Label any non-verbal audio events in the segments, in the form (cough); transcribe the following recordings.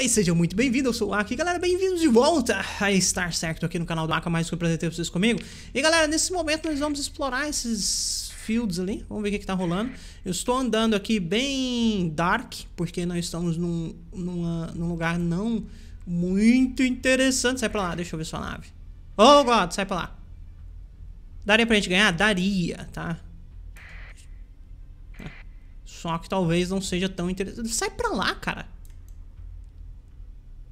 aí, sejam muito bem-vindos, eu sou o Aki, galera, bem-vindos de volta a Star Sector aqui no canal do Aka, é mais que eu apresentei vocês comigo. E galera, nesse momento nós vamos explorar esses fields ali, vamos ver o que, que tá rolando. Eu estou andando aqui bem dark, porque nós estamos num, numa, num lugar não muito interessante. Sai pra lá, deixa eu ver sua nave. Oh, God, sai pra lá. Daria pra gente ganhar? Daria, tá? Só que talvez não seja tão interessante. Sai pra lá, cara.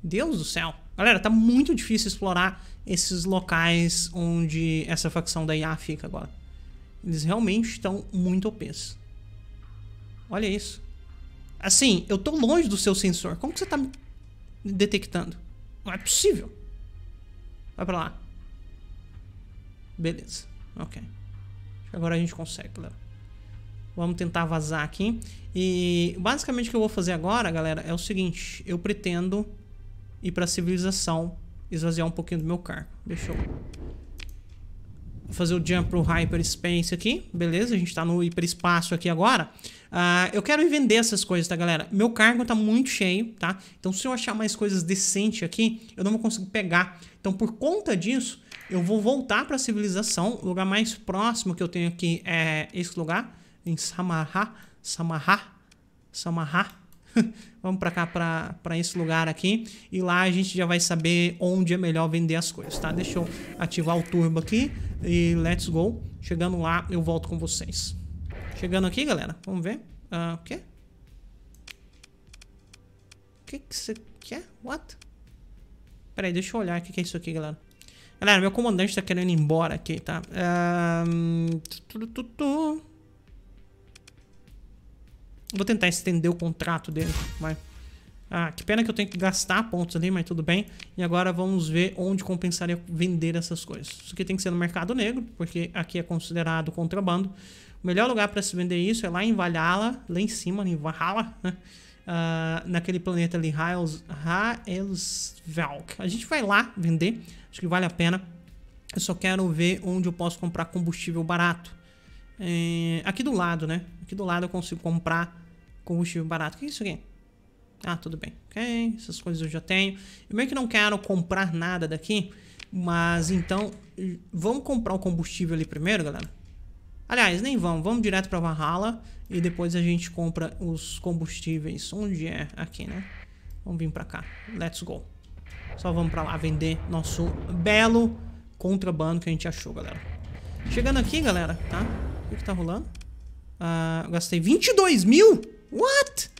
Deus do céu. Galera, tá muito difícil explorar esses locais onde essa facção da IA fica agora. Eles realmente estão muito OPs. Olha isso. Assim, eu tô longe do seu sensor. Como que você tá me detectando? Não é possível. Vai pra lá. Beleza. Ok. Agora a gente consegue, galera. Vamos tentar vazar aqui. E basicamente o que eu vou fazer agora, galera, é o seguinte. Eu pretendo ir para civilização, esvaziar um pouquinho do meu cargo. Deixa eu fazer o jump pro hyperspace aqui, beleza? A gente tá no hiperespaço aqui agora. Uh, eu quero vender essas coisas, tá, galera? Meu cargo tá muito cheio, tá? Então, se eu achar mais coisas decentes aqui, eu não vou conseguir pegar. Então, por conta disso, eu vou voltar pra civilização. O lugar mais próximo que eu tenho aqui é esse lugar, em Samarra. Samarra. Samarra. (laughs) vamos para cá, para esse lugar aqui. E lá a gente já vai saber onde é melhor vender as coisas, tá? Deixa eu ativar o turbo aqui e let's go. Chegando lá, eu volto com vocês. Chegando aqui, galera, vamos ver. Uh, o quê? O que que você quer? What? Peraí, deixa eu olhar o que, que é isso aqui, galera. Galera, meu comandante tá querendo ir embora aqui, tá? Ah, um... Vou tentar estender o contrato dele, vai. Ah, que pena que eu tenho que gastar pontos ali, mas tudo bem. E agora vamos ver onde compensaria vender essas coisas. Isso aqui tem que ser no mercado negro, porque aqui é considerado contrabando. O melhor lugar para se vender isso é lá em Valhalla, lá em cima, em Valhalla, né? Uh, naquele planeta ali, Raelsvalk. A gente vai lá vender, acho que vale a pena. Eu só quero ver onde eu posso comprar combustível barato. É, aqui do lado, né? Aqui do lado eu consigo comprar combustível barato. O que é isso aqui? Ah, tudo bem. Ok, essas coisas eu já tenho. Eu meio que não quero comprar nada daqui. Mas então, vamos comprar o combustível ali primeiro, galera? Aliás, nem vamos. Vamos direto pra Valhalla. E depois a gente compra os combustíveis. Onde é? Aqui, né? Vamos vir pra cá. Let's go. Só vamos pra lá vender nosso belo contrabando que a gente achou, galera. Chegando aqui, galera, tá? O que tá rolando? Ah, eu gastei 22 mil? What?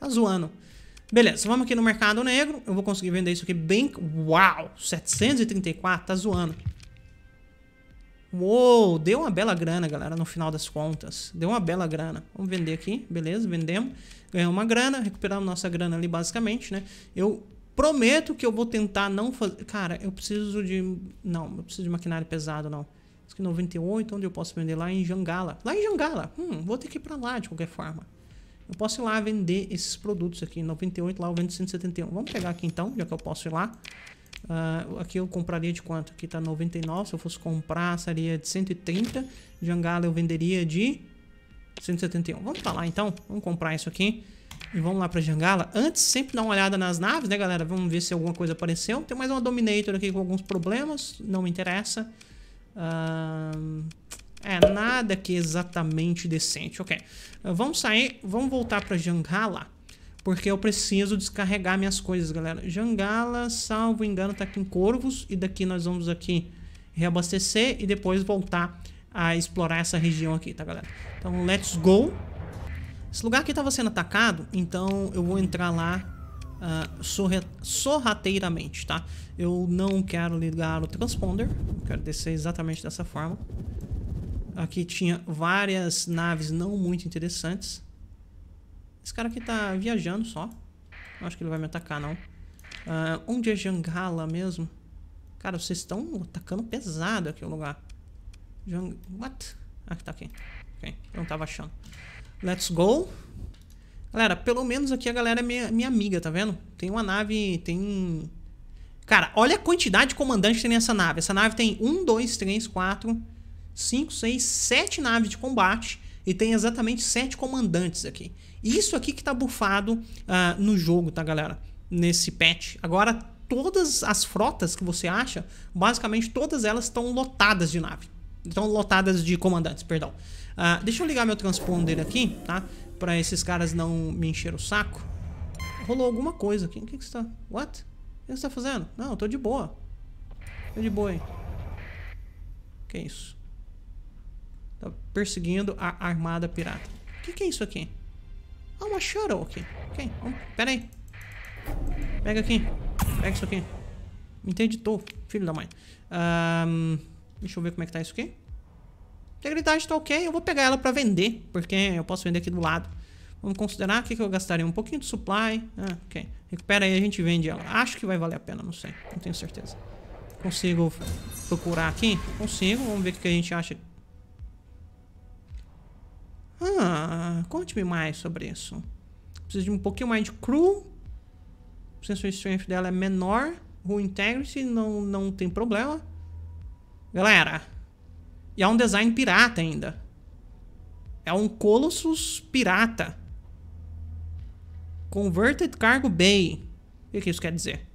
Tá zoando. Beleza, vamos aqui no mercado negro. Eu vou conseguir vender isso aqui bem... Uau! 734, tá zoando. Uou, deu uma bela grana, galera, no final das contas. Deu uma bela grana. Vamos vender aqui, beleza, vendemos. Ganhamos uma grana, recuperamos nossa grana ali, basicamente, né? Eu prometo que eu vou tentar não fazer... Cara, eu preciso de... Não, eu preciso de maquinário pesado, não. 98, onde eu posso vender lá em Jangala. Lá em Jangala, hum, vou ter que ir para lá de qualquer forma. Eu posso ir lá vender esses produtos aqui. 98 lá eu vendo 171. Vamos pegar aqui então, já que eu posso ir lá. Uh, aqui eu compraria de quanto? Aqui tá 99. Se eu fosse comprar, seria de 130. Jangala eu venderia de 171. Vamos pra lá então. Vamos comprar isso aqui. E vamos lá pra Jangala. Antes, sempre dá uma olhada nas naves, né, galera? Vamos ver se alguma coisa apareceu. Tem mais uma Dominator aqui com alguns problemas. Não me interessa é, nada que exatamente decente. Ok. Ah, vamos sair, vamos voltar pra Jangala. Porque eu preciso descarregar minhas coisas, galera. Jangala, salvo engano, tá aqui em Corvos. E daqui nós vamos aqui reabastecer e depois voltar a explorar essa região aqui, tá, galera? Então, let's go. Esse lugar aqui tava sendo atacado, então eu vou entrar lá uh, sorrateiramente, tá? Eu não quero ligar o transponder, quero descer exatamente dessa forma. Aqui tinha várias naves não muito interessantes. Esse cara aqui tá viajando só. Não acho que ele vai me atacar, não. Uh, onde é Jangala mesmo? Cara, vocês estão atacando pesado aqui o lugar. Jang... What? Ah, tá aqui. Ok, não tava achando. Let's go. Galera, pelo menos aqui a galera é minha, minha amiga, tá vendo? Tem uma nave, tem... Cara, olha a quantidade de comandante que tem nessa nave. Essa nave tem 1, 2, 3, 4, 5, 6, 7 naves de combate e tem exatamente 7 comandantes aqui. Isso aqui que tá bufado uh, no jogo, tá, galera? Nesse patch. Agora, todas as frotas que você acha, basicamente todas elas estão lotadas de nave. Estão lotadas de comandantes, perdão. Uh, deixa eu ligar meu transponder aqui, tá? pra esses caras não me encher o saco. Rolou alguma coisa. O que, que, que você tá... What? O que você tá fazendo? Não, eu tô de boa. Tô de boa, hein. Que é isso? Tá perseguindo a armada pirata. O que, que é isso aqui? Ah, uma shuttle aqui. Ok, vamos... Pera aí. Pega aqui. Pega isso aqui. Me interditou, filho da mãe. Um, deixa eu ver como é que tá isso aqui. Integridade tá ok, eu vou pegar ela para vender, porque eu posso vender aqui do lado. Vamos considerar que, que eu gastaria um pouquinho de supply. Ah, ok. Recupera aí, a gente vende ela. Acho que vai valer a pena, não sei. Não tenho certeza. Consigo procurar aqui? Consigo. Vamos ver o que, a gente acha. Ah, conte-me mais sobre isso. Preciso de um pouquinho mais de crew. O sensor strength dela é menor. O integrity não, não tem problema. Galera, e é um design pirata ainda. É um Colossus pirata. Converted Cargo Bay. O que, isso quer dizer?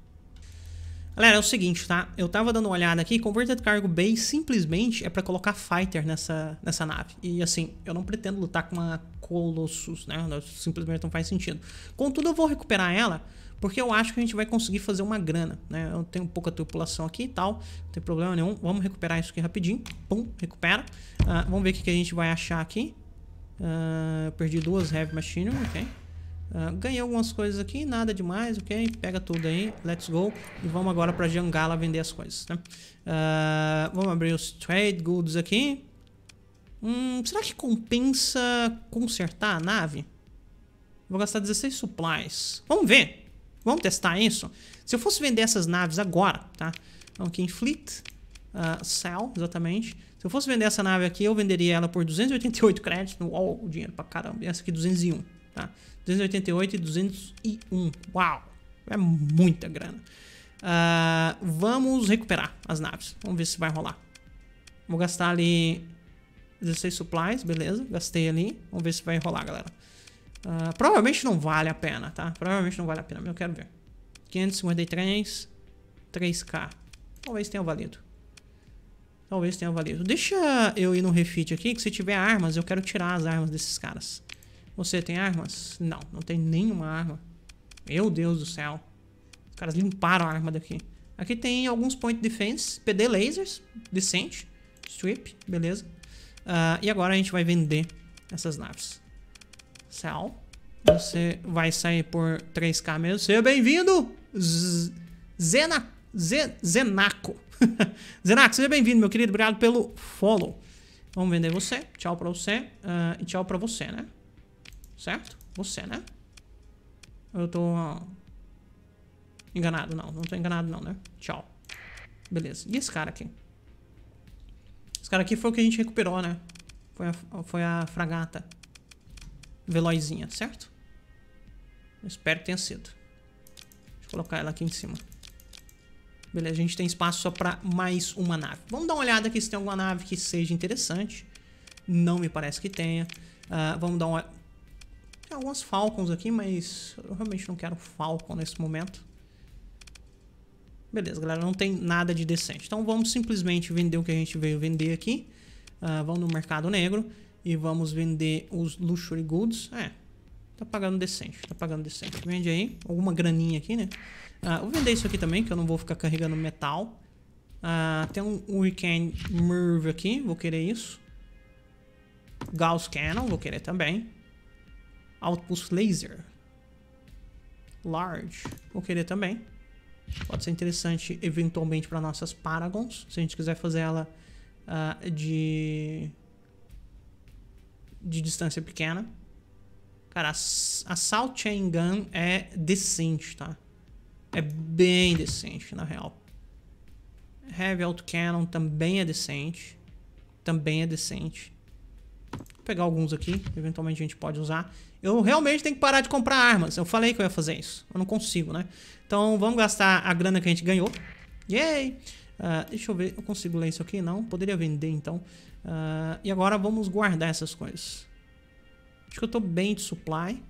Galera, é o seguinte, tá? Eu tava dando uma olhada aqui, Converted Cargo Bay simplesmente é para colocar fighter nessa, nessa nave. E assim, eu não pretendo lutar com uma Colossus, né? Simplesmente não faz sentido. Contudo, eu vou recuperar ela porque eu acho que a gente vai conseguir fazer uma grana, né? Eu tenho pouca tripulação aqui e tal, não tem problema nenhum. Vamos recuperar isso aqui rapidinho. Pum, recupera. Uh, vamos ver o que, a gente vai achar aqui. Uh, perdi duas Heavy Machine, ok. Uh, ganhei algumas coisas aqui, nada demais, ok? Pega tudo aí, let's go. E vamos agora pra Jangala vender as coisas, né? vamos abrir os trade goods aqui. Hum, será que compensa consertar a nave? Vou gastar 16 supplies. Vamos ver. Vamos testar isso? Se eu fosse vender essas naves agora, tá? Então aqui em Fleet, uh, exatamente. Se eu fosse vender essa nave aqui, eu venderia ela por 288 créditos. Uau, dinheiro pra caramba. Essa aqui 201, tá? 288 e 201. Uau! É muita grana. Uh, vamos recuperar as naves. Vamos ver se vai rolar. Vou gastar ali 16 supplies, beleza. Gastei ali. Vamos ver se vai rolar, galera. Uh, provavelmente não vale a pena, tá? Provavelmente não vale a pena, mas eu quero ver. 553, 3K. Talvez tenha valido. Talvez tenha valido. Deixa eu ir no refit aqui, que se tiver armas, eu quero tirar as armas desses caras. Você tem armas? Não, não tem nenhuma arma. Meu Deus do céu. Os caras limparam a arma daqui. Aqui tem alguns point defense, PD lasers, decente, strip, beleza. Uh, e agora a gente vai vender essas naves. Sal. Você vai sair por 3k mesmo. Seja bem-vindo, Zena, Zenaco. (laughs) Zenaco, seja bem-vindo, meu querido. Obrigado pelo follow. Vamos vender você. Tchau pra você. Uh, e tchau pra você, né? Certo? Você, né? Eu tô uh, enganado, não. Não tô enganado, não, né? Tchau. Beleza. E esse cara aqui? Esse cara aqui foi o que a gente recuperou, né? Foi a, foi a fragata velozinha, certo? espero que tenha sido. Deixa eu colocar ela aqui em cima. Beleza, a gente tem espaço só para mais uma nave. Vamos dar uma olhada aqui se tem alguma nave que seja interessante. Não me parece que tenha. Uh, vamos dar uma... Tem algumas Falcons aqui, mas eu realmente não quero Falcon nesse momento. Beleza, galera, não tem nada de decente. Então vamos simplesmente vender o que a gente veio vender aqui. Uh, vamos no mercado negro e vamos vender os luxury goods. É, tá pagando decente, tá pagando decente. Vende aí, alguma graninha aqui, né? Ah, vou vender isso aqui também, que eu não vou ficar carregando metal. Ah, tem um Weekend Merv aqui, vou querer isso. Gauss Cannon, vou querer também. Outpost Laser. Large, vou querer também. Pode ser interessante eventualmente para nossas Paragons, se a gente quiser fazer ela uh, de de distância pequena. Cara, a, a Salt Chain Gun é decente, tá? É bem decente, na real. Heavy Cannon também é decente. Também é decente. Vou pegar alguns aqui, eventualmente a gente pode usar. Eu realmente tenho que parar de comprar armas. Eu falei que eu ia fazer isso. Eu não consigo, né? Então vamos gastar a grana que a gente ganhou. Yay! Uh, deixa eu ver, eu consigo ler isso aqui? Não, poderia vender então. Uh, e agora vamos guardar essas coisas. Acho que eu tô bem de supply.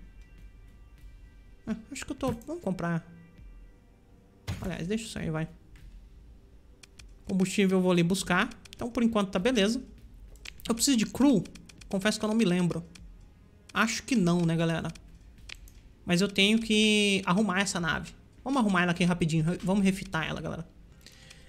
Ah, acho que eu tô... Vamos comprar. Aliás, deixa isso aí, vai. Combustível eu vou ali buscar. Então, por enquanto, tá beleza. Eu preciso de crew? Confesso que eu não me lembro. Acho que não, né, galera? Mas eu tenho que arrumar essa nave. Vamos arrumar ela aqui rapidinho. Vamos refitar ela, galera.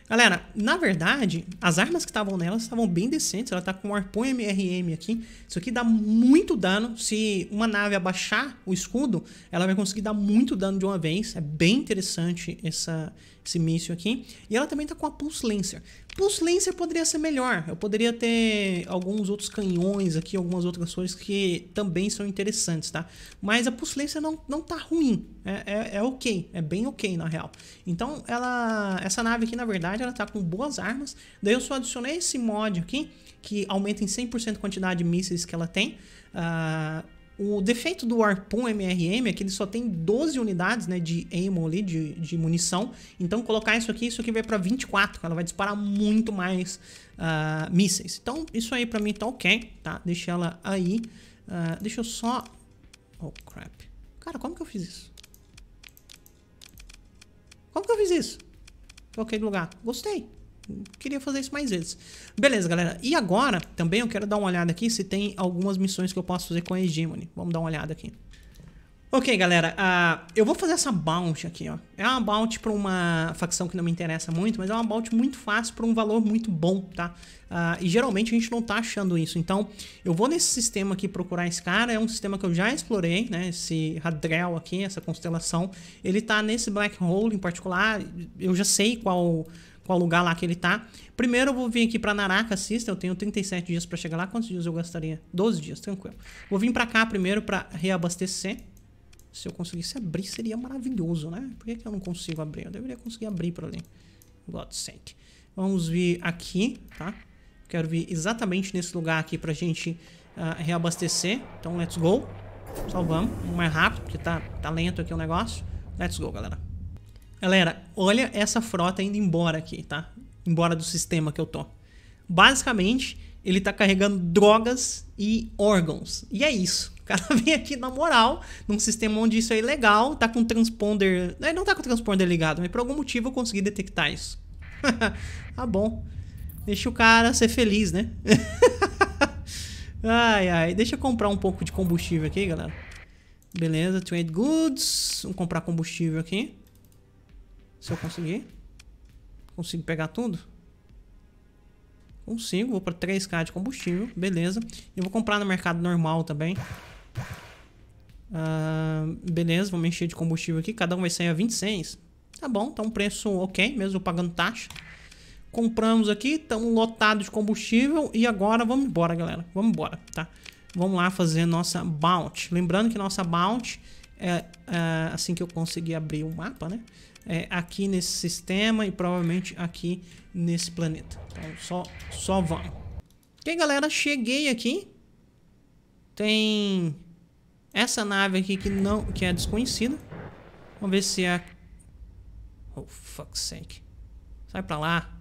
Galera, na verdade, as armas que estavam nela estavam bem decentes. Ela tá com um arpão MRM aqui. Isso aqui dá muito dano. Se uma nave abaixar o escudo, ela vai conseguir dar muito dano de uma vez. É bem interessante essa, esse míssil aqui. E ela também tá com a Pulse Lancer. Pulse Lancer poderia ser melhor. Eu poderia ter alguns outros canhões aqui, algumas outras coisas que também são interessantes, tá? Mas a Pulse Lancer não, não tá ruim. É, é, é ok. É bem ok, na real. Então, ela, essa nave aqui, na verdade, ela tá com boas armas. Daí eu só adicionei esse mod aqui, que aumenta em 100% a quantidade de mísseis que ela tem. Uh, o defeito do arpun MRM é que ele só tem 12 unidades né, de ammo ali, de, de munição. Então, colocar isso aqui, isso aqui vai para 24. Ela vai disparar muito mais uh, mísseis. Então, isso aí para mim tá ok, tá? Deixa ela aí. Uh, deixa eu só... Oh, crap. Cara, como que eu fiz isso? Como que eu fiz isso? Coloquei de lugar. Gostei queria fazer isso mais vezes. Beleza, galera. E agora, também eu quero dar uma olhada aqui se tem algumas missões que eu posso fazer com a Hegemony. Vamos dar uma olhada aqui. Ok, galera. Uh, eu vou fazer essa bounty aqui, ó. É uma bounty pra uma facção que não me interessa muito, mas é uma bounty muito fácil pra um valor muito bom, tá? Uh, e geralmente a gente não tá achando isso. Então, eu vou nesse sistema aqui procurar esse cara. É um sistema que eu já explorei, né? Esse Hadrel aqui, essa constelação. Ele tá nesse Black Hole em particular. Eu já sei qual qual lugar lá que ele tá. Primeiro eu vou vir aqui para Naraka assista. eu tenho 37 dias para chegar lá. Quantos dias eu gastaria? 12 dias, tranquilo. Vou vir para cá primeiro para reabastecer. Se eu conseguisse abrir seria maravilhoso, né? Por que, que eu não consigo abrir? Eu deveria conseguir abrir por ali. God sake. Vamos vir aqui, tá? Quero vir exatamente nesse lugar aqui pra gente uh, reabastecer. Então, let's go. Salvamos. Vamos mais rápido, porque tá, tá lento aqui o negócio. Let's go, galera. Galera, olha essa frota indo embora aqui, tá? Embora do sistema que eu tô. Basicamente, ele tá carregando drogas e órgãos. E é isso. O cara (laughs) vem aqui na moral, num sistema onde isso é ilegal, tá com transponder... Né, não tá com transponder ligado, mas por algum motivo eu consegui detectar isso. ah, (laughs) bom. Deixa o cara ser feliz, né? (laughs) ai, ai. Deixa eu comprar um pouco de combustível aqui, galera. Beleza, trade goods. Vamos comprar combustível aqui. Se eu conseguir. Consigo pegar tudo? Consigo. Vou para 3k de combustível. Beleza. E vou comprar no mercado normal também. Ah, beleza. Vamos encher de combustível aqui. Cada um vai sair a 26. Tá bom. Tá um preço ok. Mesmo pagando taxa. Compramos aqui. Estamos lotados de combustível. E agora vamos embora, galera. Vamos embora, tá? Vamos lá fazer nossa bounty. Lembrando que nossa bounty... É, é, assim que eu conseguir abrir o mapa, né? é, aqui nesse sistema e provavelmente aqui nesse planeta. Então só, só vamos. Ok, galera, cheguei aqui. Tem essa nave aqui que não que é desconhecida. Vamos ver se é... Oh, fuck's sake. Sai pra lá.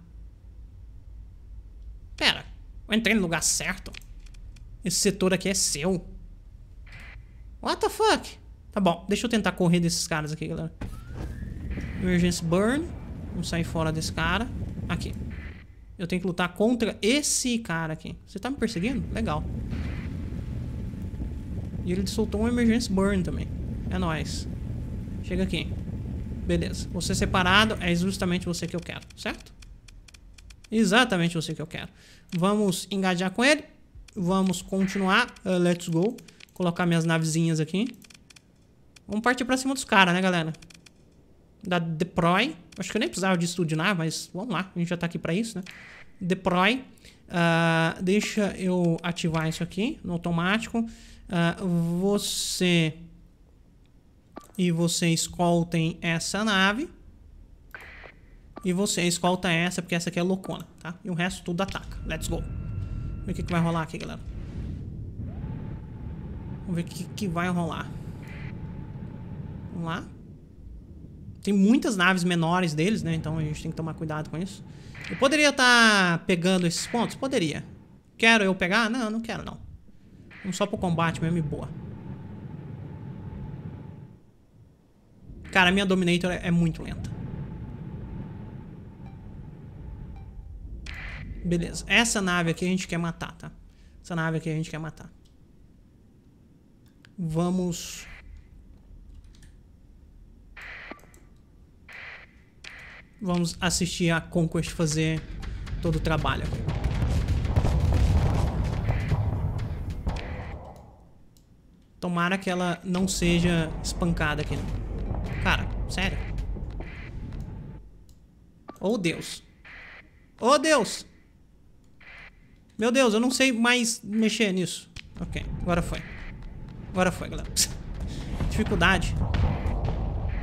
Pera, eu entrei no lugar certo. Esse setor aqui é seu. What the fuck? Tá bom, deixa eu tentar correr desses caras aqui, galera. Emergence Burn. Vamos sair fora desse cara. Aqui. Eu tenho que lutar contra esse cara aqui. Você tá me perseguindo? Legal. E ele soltou um Emergence Burn também. É nóis. Chega aqui. Beleza. Você é separado é justamente você que eu quero, certo? Exatamente você que eu quero. Vamos engajar com ele. Vamos continuar. Uh, let's go. Colocar minhas navezinhas aqui. Vamos partir pra cima dos caras, né, galera? da deploy. Acho que eu nem precisava de estudar, mas vamos lá, a gente já tá aqui para isso, né? Deploy. Uh, ah, deixa eu ativar isso aqui no automático. Uh, você e você escoltem essa nave. E você escolta essa, porque essa aqui é loucona, tá? E o resto tudo ataca. Let's go. Vamos ver o que, que vai rolar aqui, galera. Vamos ver o que, que vai rolar. Vamos lá tem muitas naves menores deles, né? Então a gente tem que tomar cuidado com isso. Eu poderia estar tá pegando esses pontos? Poderia. Quero eu pegar? Não, não quero não. Vamos só pro combate mesmo e boa. Cara, a minha Dominator é, é muito lenta. Beleza. Essa nave aqui a gente quer matar, tá? Essa nave aqui a gente quer matar. Vamos Vamos assistir a Conquest fazer todo o trabalho. Tomara que ela não seja espancada aqui. Cara, sério. Oh, Deus. Oh, Deus! Meu Deus, eu não sei mais mexer nisso. Ok, agora foi. Agora foi, galera. (laughs) Dificuldade.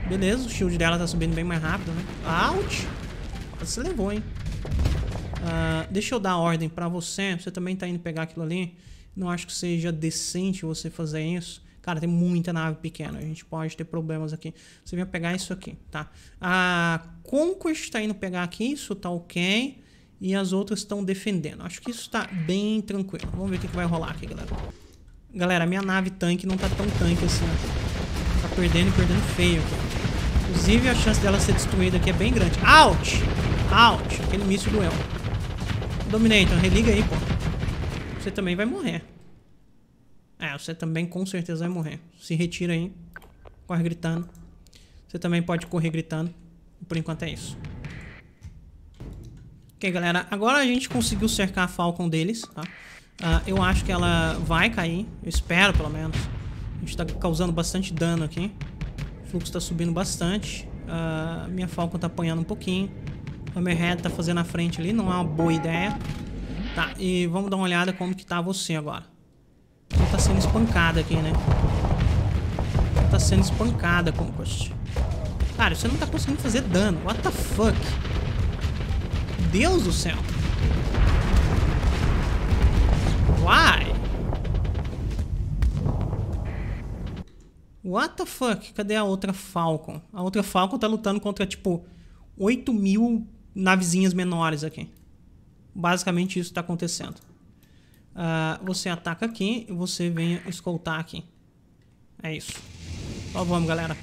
Beleza, o shield dela tá subindo bem mais rápido, né? Out! Você levou, hein? Uh, deixa eu dar ordem pra você. Você também tá indo pegar aquilo ali. Não acho que seja decente você fazer isso. Cara, tem muita nave pequena. A gente pode ter problemas aqui. Você vem pegar isso aqui, tá? A Conquest tá indo pegar aqui. Isso tá ok. E as outras estão defendendo. Acho que isso tá bem tranquilo. Vamos ver o que, que vai rolar aqui, galera. Galera, minha nave tanque não tá tão tanque assim. Tá perdendo e perdendo feio aqui. Inclusive, a chance dela ser destruída aqui é bem grande. Out! Out! Aquele míssil doeu. Dominator, então religa aí, pô. Você também vai morrer. É, você também com certeza vai morrer. Se retira aí. Corre gritando. Você também pode correr gritando. Por enquanto é isso. Ok, galera. Agora a gente conseguiu cercar a Falcon deles, tá? Uh, eu acho que ela vai cair. Eu espero, pelo menos. A gente tá causando bastante dano aqui fluxo está subindo bastante. Uh, minha Falcon está apanhando um pouquinho. O Red está fazendo a frente ali, não é uma boa ideia. Tá, e vamos dar uma olhada como que tá você agora. Você tá sendo espancada aqui, né? Você tá sendo espancada, Conquest. Cara, você não tá conseguindo fazer dano. What the fuck? Deus do céu. Why? What the fuck? Cadê a outra Falcon? A outra Falcon tá lutando contra, tipo, 8 mil navezinhas menores aqui. Basicamente isso tá acontecendo. Uh, você ataca aqui e você vem escoltar aqui. É isso. Só vamos, galera.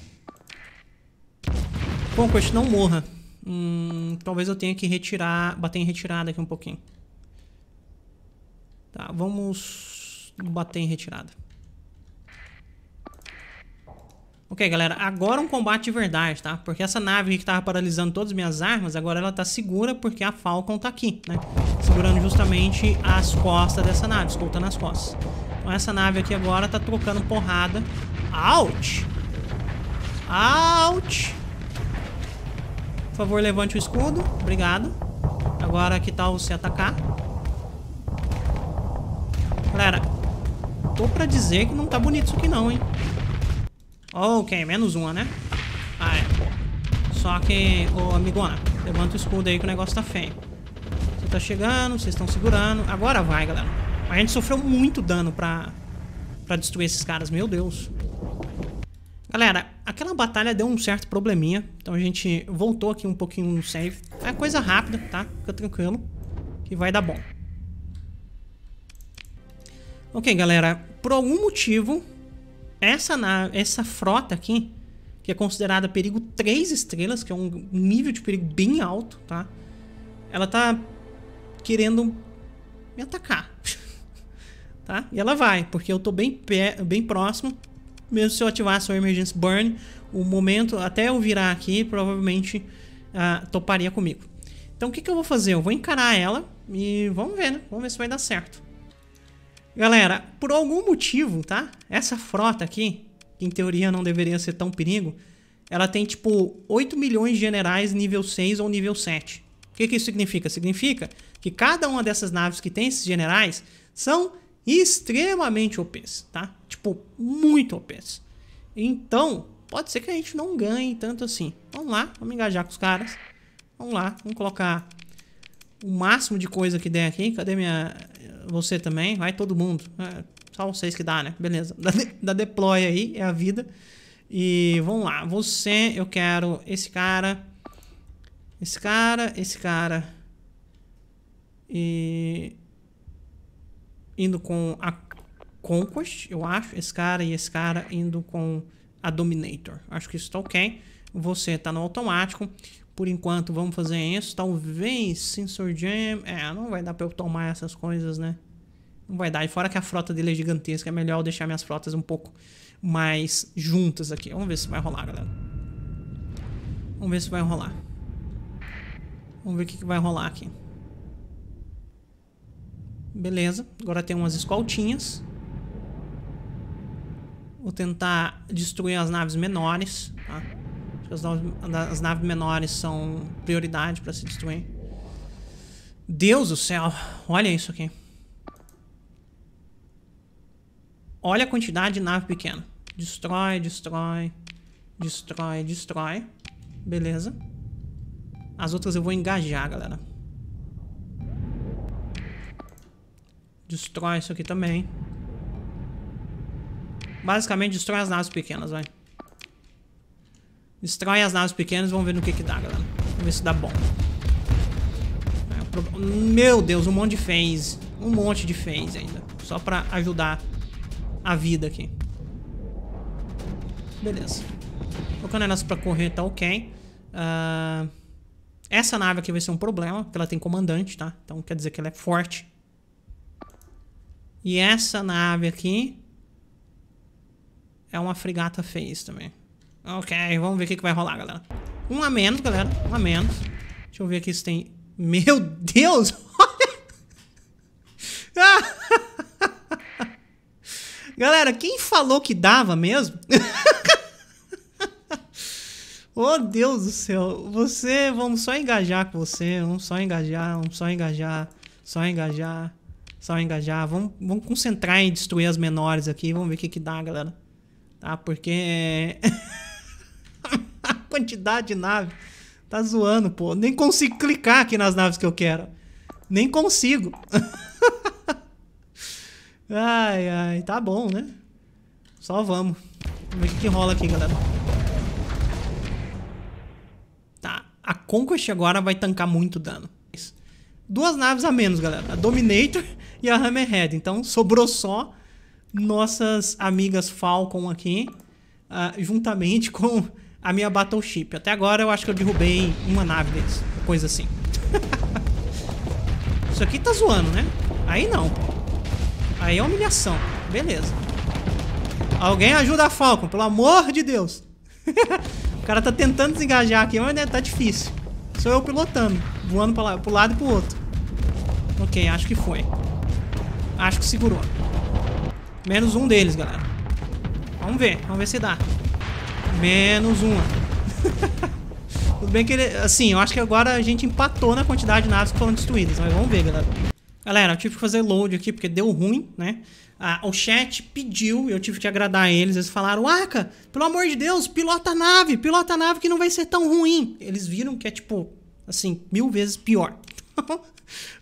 Conquest, não morra. Hum, talvez eu tenha que retirar, bater em retirada aqui um pouquinho. Tá, vamos bater em retirada. Ok, galera, agora um combate de verdade, tá? Porque essa nave que tava paralisando todas as minhas armas, agora ela tá segura porque a Falcon tá aqui, né? Segurando justamente as costas dessa nave, escoltando as costas. Então essa nave aqui agora tá trocando porrada. Out! Out! Por favor, levante o escudo. Obrigado. Agora que tal você atacar? Galera, tô pra dizer que não tá bonito isso aqui não, hein? Ok, menos uma, né? Ah, é. Só que, ô amigona, levanta o escudo aí que o negócio tá feio. Você tá chegando, vocês estão segurando. Agora vai, galera. A gente sofreu muito dano pra, pra destruir esses caras, meu Deus. Galera, aquela batalha deu um certo probleminha, então a gente voltou aqui um pouquinho no save. É coisa rápida, tá? Fica tranquilo, que vai dar bom. Ok, galera, por algum motivo essa, essa frota aqui, que é considerada perigo 3 estrelas, que é um nível de perigo bem alto, tá? Ela tá querendo me atacar. (laughs) tá? E ela vai, porque eu tô bem, pé, bem próximo. Mesmo se eu ativasse o Emergency Burn, o momento, até eu virar aqui, provavelmente ah, toparia comigo. Então o que, que eu vou fazer? Eu vou encarar ela e vamos ver, né? Vamos ver se vai dar certo. Galera, por algum motivo, tá? Essa frota aqui, que em teoria não deveria ser tão perigo, ela tem tipo 8 milhões de generais nível 6 ou nível 7. O que, que isso significa? Significa que cada uma dessas naves que tem esses generais são extremamente OPs, tá? Tipo, muito OPs. Então, pode ser que a gente não ganhe tanto assim. Vamos lá, vamos engajar com os caras. Vamos lá, vamos colocar o máximo de coisa que der aqui. Cadê minha você também, vai todo mundo. É, só vocês que dá, né? Beleza. (laughs) Dá, de, dá deploy aí, é a vida. E vamos lá. Você, eu quero esse cara. Esse cara, esse cara. E. Indo com a Conquest, eu acho. Esse cara e esse cara indo com a Dominator. Acho que isso tá ok. Você tá no automático. Por enquanto, vamos fazer isso. Talvez Sensor Jam. É, não vai dar pra eu tomar essas coisas, né? Não vai dar. E fora que a frota dele é gigantesca, é melhor eu deixar minhas frotas um pouco mais juntas aqui. Vamos ver se vai rolar, galera. Vamos ver se vai rolar. Vamos ver o que, que vai rolar aqui. Beleza. Agora tem umas escoltinhas. Vou tentar destruir as naves menores, tá? As naves, as naves menores são prioridade para se destruir. Deus do céu, olha isso aqui. Olha a quantidade de nave pequena. Destrói, destrói, destrói, destrói. Beleza. As outras eu vou engajar, galera. Destrói isso aqui também. Basicamente, destrói as naves pequenas, vai. Destrói as naves pequenas, vamos ver no que que dá, galera. Vamos ver se dá bom. É, Meu Deus, um monte de fens. Um monte de fens ainda. Só pra ajudar a vida aqui. Beleza. Colocando elas pra correr, tá ok. Uh... Essa nave aqui vai ser um problema, porque ela tem comandante, tá? Então quer dizer que ela é forte. E essa nave aqui é uma frigata fez também. Ok, vamos ver o que, que vai rolar, galera. Um a menos, galera. Um a menos. Deixa eu ver aqui se tem... Meu Deus! (laughs) Olha! (laughs) galera, quem falou que dava mesmo? (laughs) oh, Deus do céu. Você... Vamos só engajar com você. Vamos só engajar. Vamos só engajar. Só engajar. Só engajar. Vamos, vamos concentrar em destruir as menores aqui. Vamos ver o que, que dá, galera. Tá? Porque... É- quantidade de nave. Tá zoando, pô. Nem consigo clicar aqui nas naves que eu quero. Nem consigo. (laughs) ai, ai. Tá bom, né? Só vamos. Vamos ver o que rola aqui, galera. Tá. A Conquest agora vai tancar muito dano. Duas naves a menos, galera. A Dominator e a Hammerhead. Então, sobrou só nossas amigas Falcon aqui. Uh, juntamente com a minha battleship. Até agora eu acho que eu derrubei uma nave deles, coisa assim. (laughs) Isso aqui tá zoando, né? Aí não. Aí é humilhação. Beleza. Alguém ajuda a Falcon, pelo amor de Deus. (laughs) o cara tá tentando desengajar aqui, mas né, tá difícil. Sou eu pilotando, voando pra lá, pro lado e pro outro. Ok, acho que foi. Acho que segurou. Menos um deles, galera. Vamos ver, vamos ver se dá. Menos uma. (laughs) Tudo bem que ele... Assim, eu acho que agora a gente empatou na quantidade de naves que foram destruídas. Mas vamos ver, galera. Galera, eu tive que fazer load aqui porque deu ruim, né? Ah, o chat pediu, eu tive que agradar eles. Eles falaram: Aka, pelo amor de Deus, pilota a nave, pilota a nave que não vai ser tão ruim. Eles viram que é tipo, assim, mil vezes pior. (laughs)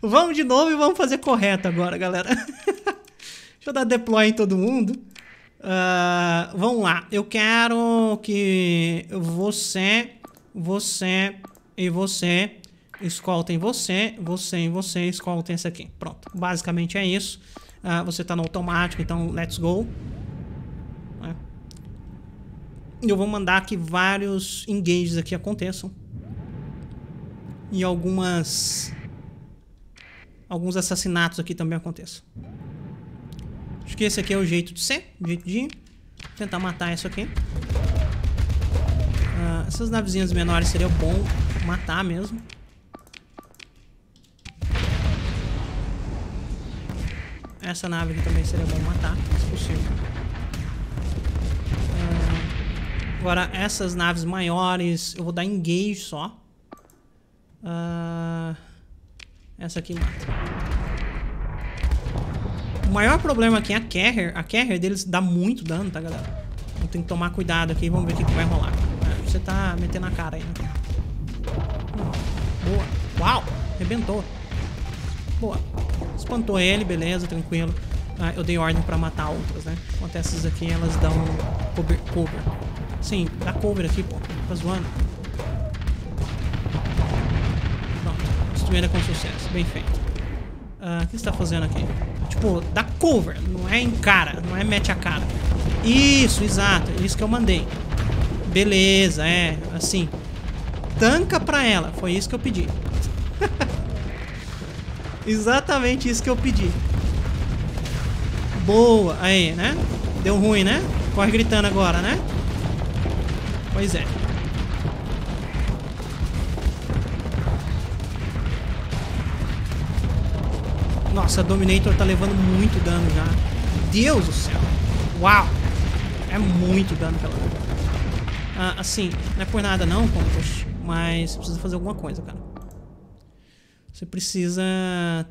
vamos de novo e vamos fazer correto agora, galera. (laughs) Deixa eu dar deploy em todo mundo. Uh, vamos lá. Eu quero que você, você e você escoltem você, você e você escoltem esse aqui. Pronto. Basicamente é isso. Uh, você tá no automático, então let's go. Né? Eu vou mandar que vários engages aqui aconteçam. E algumas... Alguns assassinatos aqui também aconteçam. Acho que esse aqui é o jeito de ser. O jeito de tentar matar isso aqui. Uh, essas navezinhas menores seria bom matar mesmo. Essa nave aqui também seria bom matar, se possível. Uh, agora, essas naves maiores, eu vou dar engage só. Uh, essa aqui mata. O maior problema aqui é a Kerrer. A Kerrer deles dá muito dano, tá, galera? Então tem que tomar cuidado aqui. Vamos ver o que, que vai rolar. Ah, você tá metendo a cara aí, né? Boa. Uau! Arrebentou. Boa. Espantou ele, beleza, tranquilo. Ah, eu dei ordem pra matar outras, né? Enquanto essas aqui, elas dão cover. cover. Sim, dá cover aqui, pô. Tá zoando. Pronto. Destruída com sucesso. Bem feito. Ah, o que você tá fazendo aqui? Tipo, dá cover, não é encara, não é mete a cara. Isso, exato, é isso que eu mandei. Beleza, é, assim. Tanca pra ela, foi isso que eu pedi. (laughs) Exatamente isso que eu pedi. Boa, aí, né? Deu ruim, né? Corre gritando agora, né? Pois é. Nossa, a Dominator tá levando muito dano já. Deus do céu. Uau. É muito dano que ela ah, Assim, não é por nada não, Compost. Mas precisa fazer alguma coisa, cara. Você precisa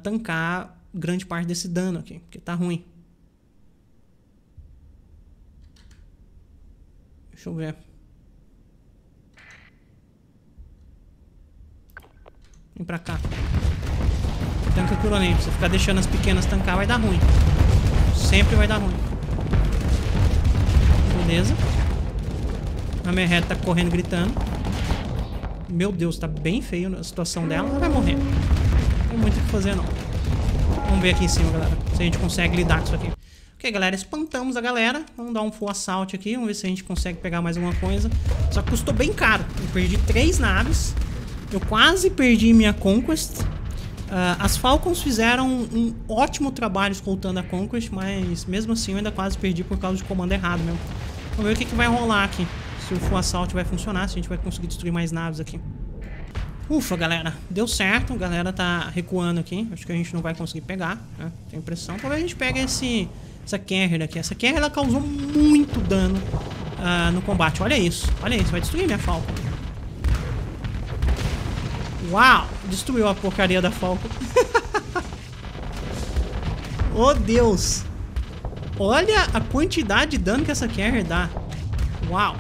tancar grande parte desse dano aqui. Porque tá ruim. Deixa eu ver. Vem pra cá tanca a Kuronen. Se você ficar deixando as pequenas tancar, vai dar ruim. Sempre vai dar ruim. Beleza. A Merret tá correndo, gritando. Meu Deus, tá bem feio a situação dela. Ela vai morrer. Não tem muito o que fazer, não. Vamos ver aqui em cima, galera. Se a gente consegue lidar com isso aqui. Ok, galera, espantamos a galera. Vamos dar um full assalto aqui. Vamos ver se a gente consegue pegar mais alguma coisa. Só que custou bem caro. Eu perdi três naves. Eu quase perdi minha Conquest. Ah, as Falcons fizeram um ótimo trabalho escoltando a Conquest, mas mesmo assim eu ainda quase perdi por causa de comando errado mesmo. Vamos ver o que, que vai rolar aqui. Se o Full Assault vai funcionar, se a gente vai conseguir destruir mais naves aqui. Ufa, galera. Deu certo. A galera tá recuando aqui. Acho que a gente não vai conseguir pegar, né? pressão. impressão. Talvez a gente pegue esse, essa Kerr aqui. Essa Kerr, ela causou muito dano uh, no combate. Olha isso. Olha isso. Vai destruir minha Falcon. Uau! destruiu a porcaria da Falco. (laughs) oh, Deus. Olha a quantidade de dano que essa Carrier dá. Uau.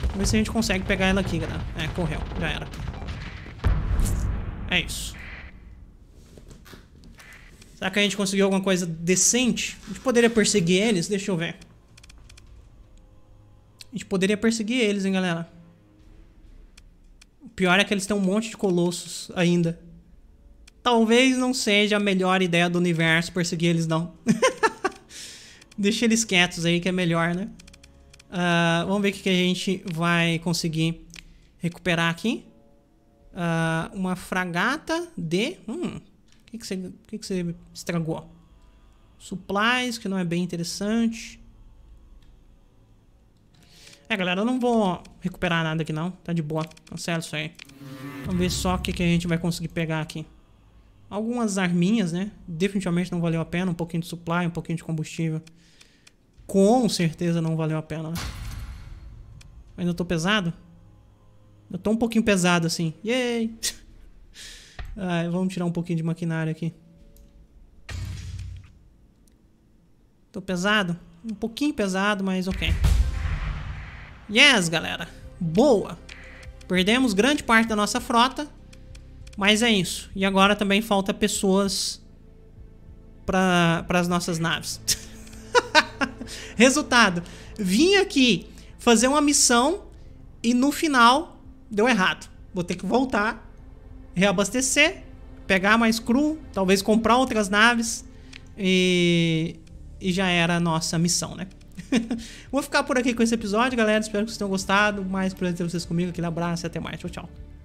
Vamos ver se a gente consegue pegar ela aqui, galera. É, correu. Já era. É isso. Será que a gente conseguiu alguma coisa decente? A gente poderia perseguir eles? Deixa eu ver. A gente poderia perseguir eles, hein, galera. Pior é que eles têm um monte de colossos ainda. Talvez não seja a melhor ideia do universo perseguir eles, não. (laughs) Deixa eles quietos aí, que é melhor, né? Uh, vamos ver o que, a gente vai conseguir recuperar aqui. Uh, uma fragata de... Hum, o que, que, você, que, que você estragou? Supplies, que não é bem interessante. É, galera, eu não vou recuperar nada aqui, não. Tá de boa. Cancela tá isso aí. Vamos ver só o que, que a gente vai conseguir pegar aqui. Algumas arminhas, né? Definitivamente não valeu a pena. Um pouquinho de supply, um pouquinho de combustível. Com certeza não valeu a pena, né? Ainda tô pesado? Eu tô um pouquinho pesado, assim. Yay! ah, (laughs) vamos tirar um pouquinho de maquinário aqui. Tô pesado? Um pouquinho pesado, mas ok. Ok. Yes, galera. Boa. Perdemos grande parte da nossa frota. Mas é isso. E agora também falta pessoas para as nossas naves. (laughs) Resultado. Vim aqui fazer uma missão e no final deu errado. Vou ter que voltar, reabastecer, pegar mais cru, talvez comprar outras naves e, e já era a nossa missão, né? Vou ficar por aqui com esse episódio, galera. Espero que vocês tenham gostado. Mais prazer ter vocês comigo. Aquele abraço e até mais. Tchau, tchau.